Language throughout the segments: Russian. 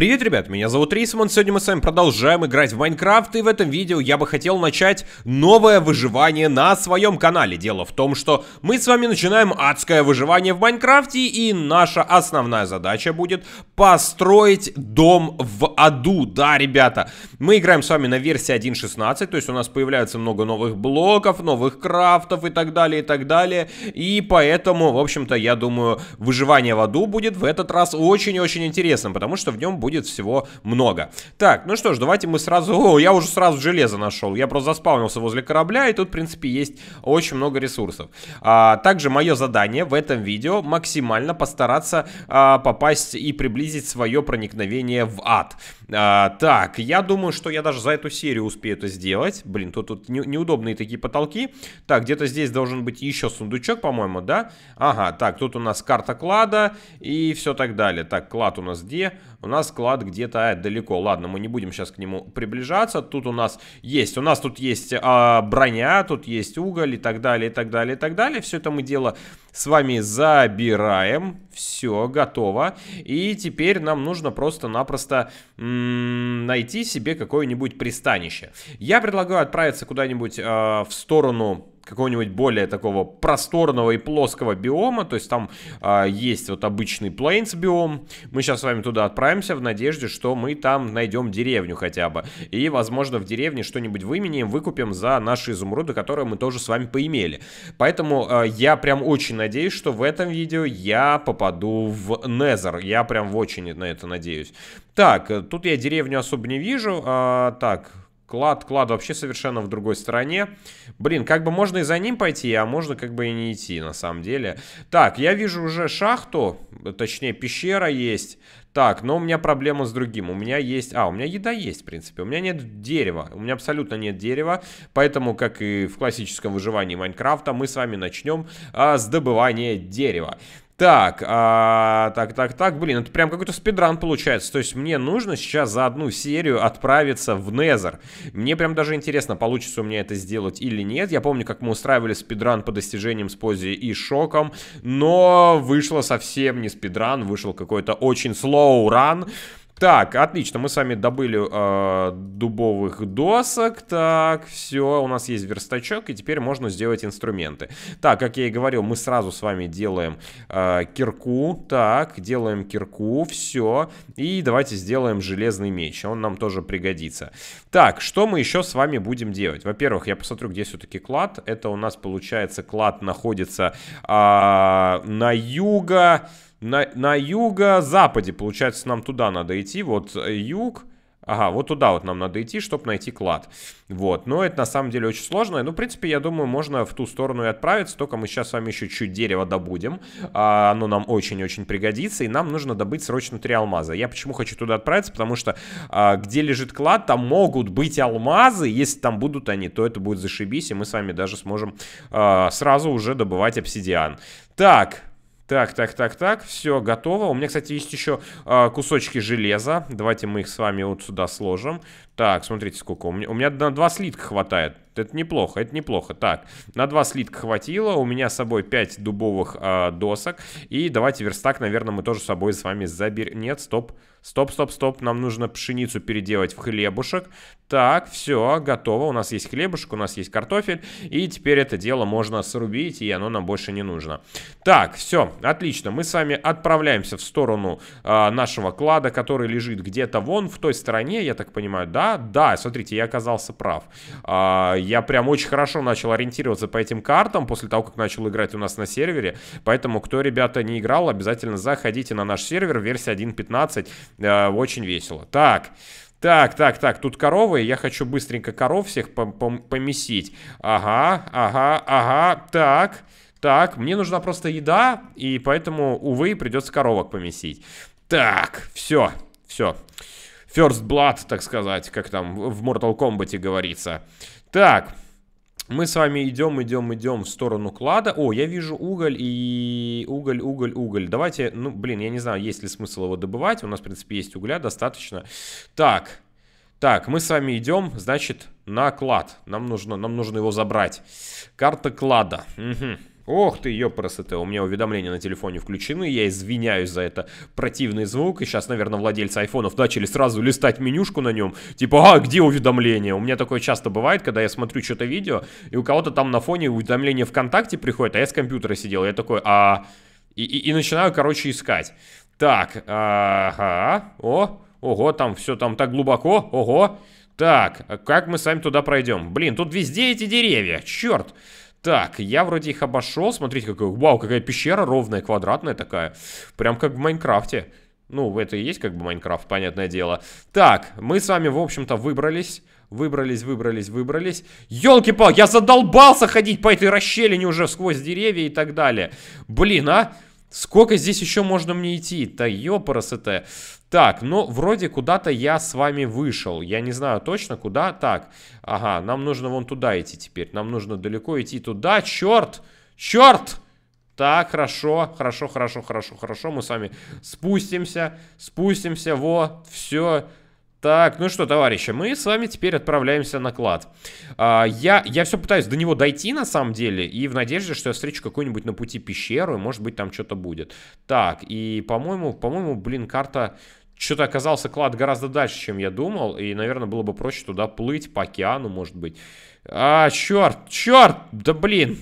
Привет, ребят, меня зовут Рисман, сегодня мы с вами продолжаем играть в Майнкрафт, и в этом видео я бы хотел начать новое выживание на своем канале. Дело в том, что мы с вами начинаем адское выживание в Майнкрафте, и наша основная задача будет построить дом в аду. Да, ребята, мы играем с вами на версии 1.16, то есть у нас появляется много новых блоков, новых крафтов и так далее, и так далее, и поэтому, в общем-то, я думаю, выживание в аду будет в этот раз очень-очень интересным, потому что в нем будет будет всего много. Так, ну что ж, давайте мы сразу... О, я уже сразу железо нашел. Я просто заспавнился возле корабля, и тут, в принципе, есть очень много ресурсов. А, также мое задание в этом видео максимально постараться а, попасть и приблизить свое проникновение в ад. А, так, я думаю, что я даже за эту серию успею это сделать. Блин, тут, тут не, неудобные такие потолки. Так, где-то здесь должен быть еще сундучок, по-моему, да? Ага, так, тут у нас карта клада и все так далее. Так, клад у нас где? У нас склад где-то а, далеко. Ладно, мы не будем сейчас к нему приближаться. Тут у нас есть, у нас тут есть а, броня, тут есть уголь и так далее, и так далее, и так далее. Все это мы дело с вами забираем. Все, готово. И теперь нам нужно просто-напросто найти себе какое-нибудь пристанище. Я предлагаю отправиться куда-нибудь э, в сторону какого-нибудь более такого просторного и плоского биома, то есть там э, есть вот обычный плейнс биом. Мы сейчас с вами туда отправимся в надежде, что мы там найдем деревню хотя бы. И, возможно, в деревне что-нибудь выменяем, выкупим за наши изумруды, которые мы тоже с вами поимели. Поэтому э, я прям очень надеюсь, что в этом видео я попаду в Незер. Я прям очень на это надеюсь. Так, э, тут я деревню особо не вижу. А, так, Клад, клад вообще совершенно в другой стороне. Блин, как бы можно и за ним пойти, а можно как бы и не идти, на самом деле. Так, я вижу уже шахту, точнее пещера есть. Так, но у меня проблема с другим. У меня есть... А, у меня еда есть, в принципе. У меня нет дерева. У меня абсолютно нет дерева. Поэтому, как и в классическом выживании Майнкрафта, мы с вами начнем а, с добывания дерева. Так, а, так, так, так, блин, это прям какой-то спидран получается. То есть мне нужно сейчас за одну серию отправиться в Незер. Мне прям даже интересно, получится у меня это сделать или нет. Я помню, как мы устраивали спидран по достижениям с пози и шоком, но вышло совсем не спидран, вышел какой-то очень slow run. Так, отлично, мы с вами добыли э, дубовых досок. Так, все, у нас есть верстачок, и теперь можно сделать инструменты. Так, как я и говорил, мы сразу с вами делаем э, кирку. Так, делаем кирку, все. И давайте сделаем железный меч, он нам тоже пригодится. Так, что мы еще с вами будем делать? Во-первых, я посмотрю, где все-таки клад. Это у нас, получается, клад находится э, на юго на, на юго-западе, получается, нам туда надо идти. Вот э, юг, Ага, вот туда вот нам надо идти, чтобы найти клад. Вот, но это на самом деле очень сложно. Ну, в принципе, я думаю, можно в ту сторону и отправиться, только мы сейчас с вами еще чуть дерево добудем. А, оно нам очень-очень пригодится, и нам нужно добыть срочно три алмаза. Я почему хочу туда отправиться, потому что а, где лежит клад, там могут быть алмазы. Если там будут они, то это будет зашибись, и мы с вами даже сможем а, сразу уже добывать обсидиан. Так, так, так, так, так, все, готово. У меня, кстати, есть еще э, а, кусочки железа. Давайте мы их с вами вот сюда сложим. Так, смотрите, сколько у меня. У меня на два слитка хватает. Это неплохо, это неплохо. Так, на два слитка хватило. У меня с собой 5 дубовых э, досок. И давайте верстак, наверное, мы тоже с собой с вами заберем. Нет, стоп. Стоп, стоп, стоп. Нам нужно пшеницу переделать в хлебушек. Так, все, готово. У нас есть хлебушек, у нас есть картофель. И теперь это дело можно срубить, и оно нам больше не нужно. Так, все, отлично. Мы с вами отправляемся в сторону э, нашего клада, который лежит где-то вон в той стороне, я так понимаю. Да, да, смотрите, я оказался прав. А, я прям очень хорошо начал ориентироваться по этим картам после того, как начал играть у нас на сервере. Поэтому, кто, ребята, не играл, обязательно заходите на наш сервер, версия 1.15. Э, очень весело. Так, так, так, так, тут коровы, я хочу быстренько коров всех помесить. Ага, ага, ага, так, так, мне нужна просто еда, и поэтому, увы, придется коровок помесить. Так, все, все. First Blood, так сказать, как там в Mortal Kombat говорится. Так, мы с вами идем, идем, идем в сторону клада. О, я вижу уголь и уголь, уголь, уголь. Давайте, ну, блин, я не знаю, есть ли смысл его добывать. У нас, в принципе, есть угля достаточно. Так, так, мы с вами идем, значит, на клад. Нам нужно, нам нужно его забрать. Карта клада. Угу. Ох ты, ёпрасоте, у меня уведомления на телефоне включены, я извиняюсь за это противный звук, и сейчас, наверное, владельцы айфонов начали сразу листать менюшку на нем, типа, а, где уведомления? У меня такое часто бывает, когда я смотрю что-то видео, и у кого-то там на фоне уведомления ВКонтакте приходит, а я с компьютера сидел, я такой, а... И, и, и начинаю, короче, искать. Так, ага, о, ого, там все там так глубоко, ого. Так, а как мы с вами туда пройдем? Блин, тут везде эти деревья, черт. Так, я вроде их обошел. Смотрите, какой, вау, какая пещера ровная, квадратная такая. Прям как в Майнкрафте. Ну, это и есть как бы Майнкрафт, понятное дело. Так, мы с вами, в общем-то, выбрались. Выбрались, выбрались, выбрались. Ёлки-палки, я задолбался ходить по этой расщелине уже сквозь деревья и так далее. Блин, а? Сколько здесь еще можно мне идти? Та это. Так, ну, вроде куда-то я с вами вышел. Я не знаю точно, куда. Так, ага, нам нужно вон туда идти теперь. Нам нужно далеко идти туда. Черт! Черт! Так, хорошо, хорошо, хорошо, хорошо, хорошо. Мы с вами спустимся, спустимся. Вот, все. Так, ну что, товарищи, мы с вами теперь отправляемся на клад. А, я, я все пытаюсь до него дойти, на самом деле, и в надежде, что я встречу какую-нибудь на пути пещеру, и, может быть, там что-то будет. Так, и, по-моему, по-моему, блин, карта... Что-то оказался клад гораздо дальше, чем я думал, и, наверное, было бы проще туда плыть по океану, может быть. А, черт, черт, да блин...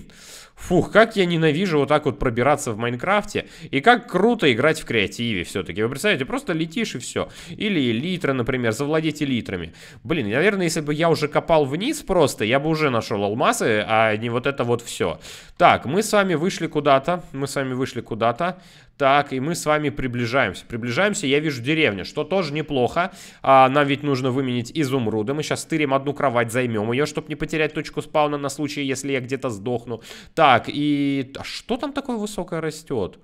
Фух, как я ненавижу вот так вот пробираться в Майнкрафте. И как круто играть в креативе все-таки. Вы представляете, просто летишь и все. Или элитры, например, завладеть элитрами. Блин, наверное, если бы я уже копал вниз просто, я бы уже нашел алмазы, а не вот это вот все. Так, мы с вами вышли куда-то. Мы с вами вышли куда-то. Так, и мы с вами приближаемся. Приближаемся, я вижу деревню, что тоже неплохо. А, нам ведь нужно выменить изумруды. Мы сейчас тырим одну кровать, займем ее, чтобы не потерять точку спауна на случай, если я где-то сдохну. Так, и... А что там такое высокое растет?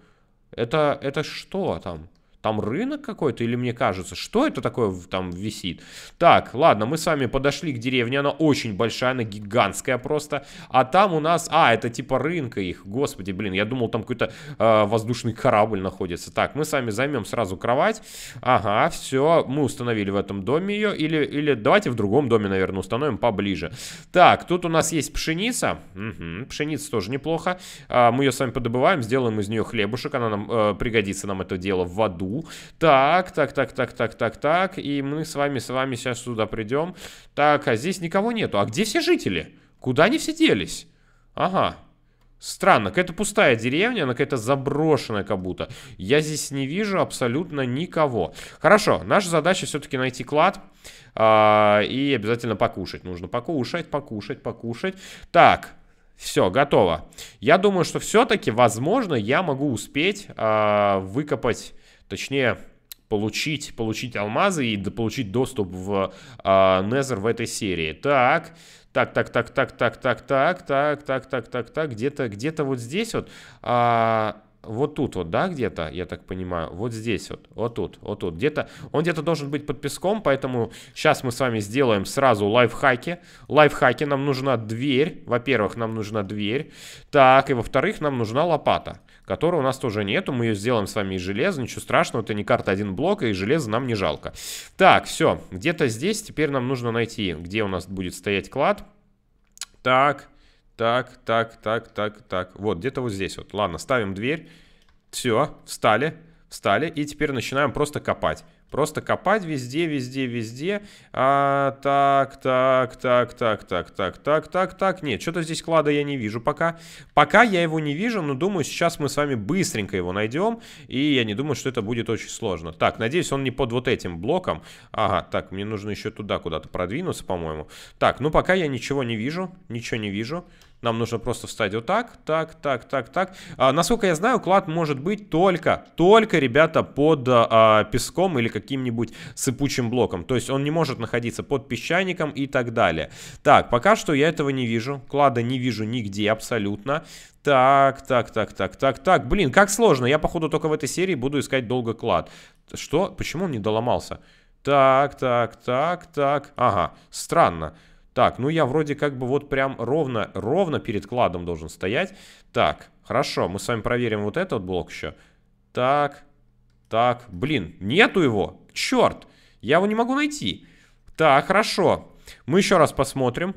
Это, это что там? Там рынок какой-то или мне кажется? Что это такое там висит? Так, ладно, мы с вами подошли к деревне. Она очень большая, она гигантская просто. А там у нас... А, это типа рынка их. Господи, блин, я думал, там какой-то э, воздушный корабль находится. Так, мы с вами займем сразу кровать. Ага, все, мы установили в этом доме ее. Или, или давайте в другом доме, наверное, установим поближе. Так, тут у нас есть пшеница. Угу, пшеница тоже неплохо. Э, мы ее с вами подобываем, сделаем из нее хлебушек. Она нам э, пригодится нам это дело в аду. Так, так, так, так, так, так, так. И мы с вами, с вами сейчас сюда придем. Так, а здесь никого нету. А где все жители? Куда они все делись? Ага. Странно, какая-то пустая деревня, она какая-то заброшенная как будто. Я здесь не вижу абсолютно никого. Хорошо, наша задача все-таки найти клад а, и обязательно покушать. Нужно покушать, покушать, покушать. Так, все, готово. Я думаю, что все-таки, возможно, я могу успеть а, выкопать точнее, получить, получить алмазы и получить доступ в Незер в этой серии. Так, так, так, так, так, так, так, так, так, так, так, так, так, где-то, где-то вот здесь вот, вот тут вот, да, где-то, я так понимаю, вот здесь вот, вот тут, вот тут, где-то, он где-то должен быть под песком, поэтому сейчас мы с вами сделаем сразу лайфхаки, лайфхаки, нам нужна дверь, во-первых, нам нужна дверь, так, и во-вторых, нам нужна лопата, которой у нас тоже нету. Мы ее сделаем с вами из железа, ничего страшного, это не карта один блок, и железо нам не жалко. Так, все, где-то здесь теперь нам нужно найти, где у нас будет стоять клад. Так, так, так, так, так, так. Вот, где-то вот здесь вот. Ладно, ставим дверь. Все, встали, встали. И теперь начинаем просто копать. Просто копать везде, везде, везде. А, так, так, так, так, так, так, так, так, так. Нет, что-то здесь клада я не вижу пока. Пока я его не вижу, но думаю, сейчас мы с вами быстренько его найдем. И я не думаю, что это будет очень сложно. Так, надеюсь, он не под вот этим блоком. Ага, так, мне нужно еще туда куда-то продвинуться, по-моему. Так, ну пока я ничего не вижу. Ничего не вижу. Нам нужно просто встать вот так, так, так, так, так. А, насколько я знаю, клад может быть только, только, ребята, под а, а, песком или каким-нибудь сыпучим блоком. То есть он не может находиться под песчаником и так далее. Так, пока что я этого не вижу. Клада не вижу нигде абсолютно. Так, так, так, так, так, так. Блин, как сложно. Я, походу, только в этой серии буду искать долго клад. Что? Почему он не доломался? Так, так, так, так. Ага, странно. Так, ну я вроде как бы вот прям ровно, ровно перед кладом должен стоять. Так, хорошо, мы с вами проверим вот этот блок еще. Так, так, блин, нету его. Черт, я его не могу найти. Так, хорошо. Мы еще раз посмотрим.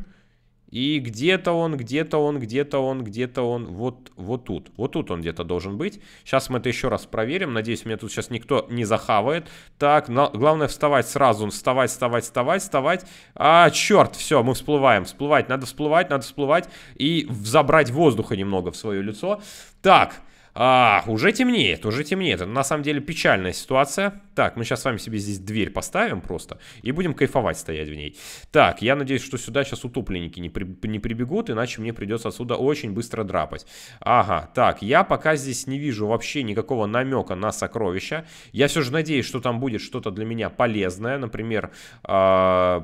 И где-то он, где-то он, где-то он, где-то он, вот, вот тут. Вот тут он где-то должен быть. Сейчас мы это еще раз проверим. Надеюсь, меня тут сейчас никто не захавает. Так, но главное вставать сразу. Вставать, вставать, вставать, вставать. А, черт, все, мы всплываем. Всплывать, надо всплывать, надо всплывать. И забрать воздуха немного в свое лицо. Так, а, уже темнеет, уже темнеет. на самом деле печальная ситуация. Так, мы сейчас с вами себе здесь дверь поставим просто. И будем кайфовать стоять в ней. Так, я надеюсь, что сюда сейчас утопленники не, при, не прибегут, иначе мне придется отсюда очень быстро драпать. Ага, так, я пока здесь не вижу вообще никакого намека на сокровища. Я все же надеюсь, что там будет что-то для меня полезное. Например, э,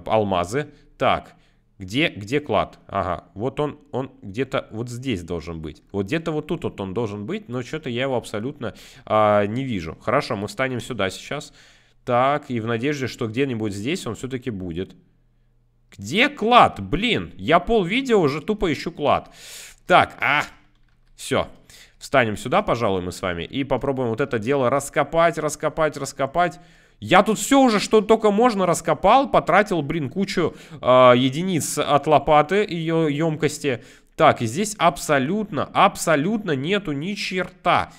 алмазы. Так, где, где клад? Ага, вот он, он где-то вот здесь должен быть. Вот где-то вот тут вот он должен быть, но что-то я его абсолютно а, не вижу. Хорошо, мы встанем сюда сейчас. Так, и в надежде, что где-нибудь здесь он все-таки будет. Где клад? Блин, я пол видео уже тупо ищу клад. Так, а, все. Встанем сюда, пожалуй, мы с вами и попробуем вот это дело раскопать, раскопать, раскопать. Я тут все уже, что только можно, раскопал, потратил, блин, кучу э, единиц от лопаты ее емкости. Так, и здесь абсолютно, абсолютно нету ни черта.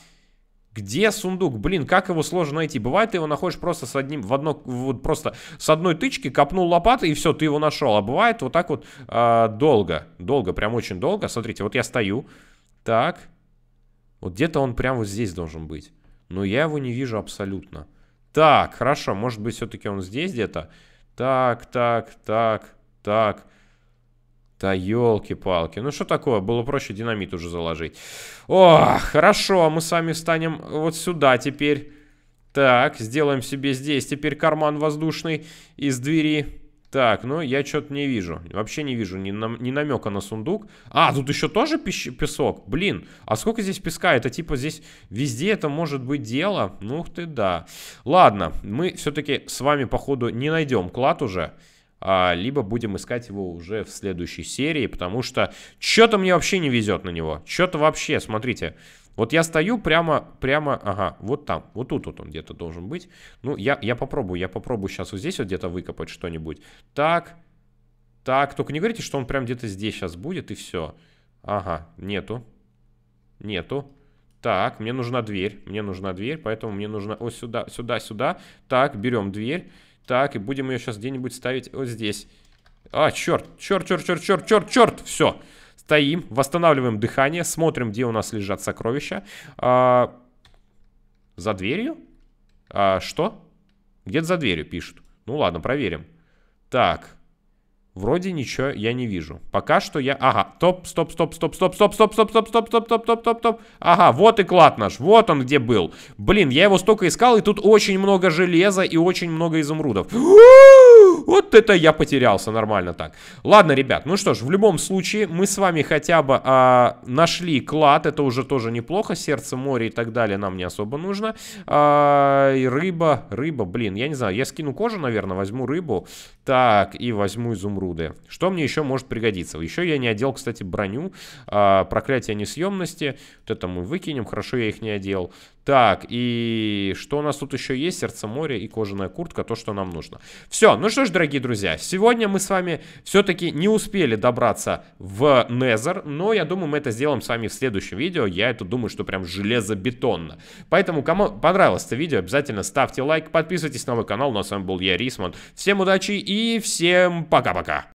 Где сундук? Блин, как его сложно найти? Бывает, ты его находишь просто с одним, в одно, вот просто с одной тычки, копнул лопатой, и все, ты его нашел. А бывает вот так вот э, долго, долго, прям очень долго. Смотрите, вот я стою, так, вот где-то он прямо вот здесь должен быть. Но я его не вижу абсолютно. Так, хорошо, может быть, все-таки он здесь где-то. Так, так, так, так. Да елки-палки. Ну что такое? Было проще динамит уже заложить. О, хорошо, а мы сами встанем вот сюда теперь. Так, сделаем себе здесь теперь карман воздушный из двери. Так, ну я что-то не вижу. Вообще не вижу ни, нам, ни намека на сундук. А, тут еще тоже пищ, песок. Блин, а сколько здесь песка? Это типа здесь везде это может быть дело? Ну ты да. Ладно, мы все-таки с вами походу не найдем клад уже. А, либо будем искать его уже в следующей серии, потому что что-то мне вообще не везет на него. Что-то вообще, смотрите. Вот я стою прямо, прямо, ага, вот там, вот тут вот он где-то должен быть. Ну, я, я попробую, я попробую сейчас вот здесь вот где-то выкопать что-нибудь. Так, так, только не говорите, что он прям где-то здесь сейчас будет и все. Ага, нету, нету. Так, мне нужна дверь, мне нужна дверь, поэтому мне нужно, вот сюда, сюда, сюда. Так, берем дверь, так, и будем ее сейчас где-нибудь ставить вот здесь. А, черт, черт, черт, черт, черт, черт, черт, Все стоим, восстанавливаем дыхание, смотрим, где у нас лежат сокровища. А, за дверью? А, что? Где-то за дверью пишут. Ну ладно, проверим. Так, Вроде ничего я не вижу. Пока что я... Ага, топ, стоп, стоп, стоп, стоп, стоп, стоп, стоп, стоп, стоп, стоп, стоп, стоп, стоп, стоп. Ага, вот и клад наш, вот он где был. Блин, я его столько искал, и тут очень много железа и очень много изумрудов. Вот это я потерялся нормально так. Ладно, ребят, ну что ж, в любом случае мы с вами хотя бы а, нашли клад. Это уже тоже неплохо. Сердце моря и так далее нам не особо нужно. А, и рыба, рыба, блин, я не знаю. Я скину кожу, наверное, возьму рыбу. Так, и возьму изумруды. Что мне еще может пригодиться? Еще я не одел, кстати, броню. А, проклятие несъемности. Вот это мы выкинем. Хорошо, я их не одел. Так, и что у нас тут еще есть? Сердце моря и кожаная куртка, то, что нам нужно. Все, ну что ж, дорогие друзья, сегодня мы с вами все-таки не успели добраться в Незер, но я думаю, мы это сделаем с вами в следующем видео. Я это думаю, что прям железобетонно. Поэтому, кому понравилось это видео, обязательно ставьте лайк, подписывайтесь на мой канал. Ну а с вами был я, Рисман. Всем удачи и всем пока-пока.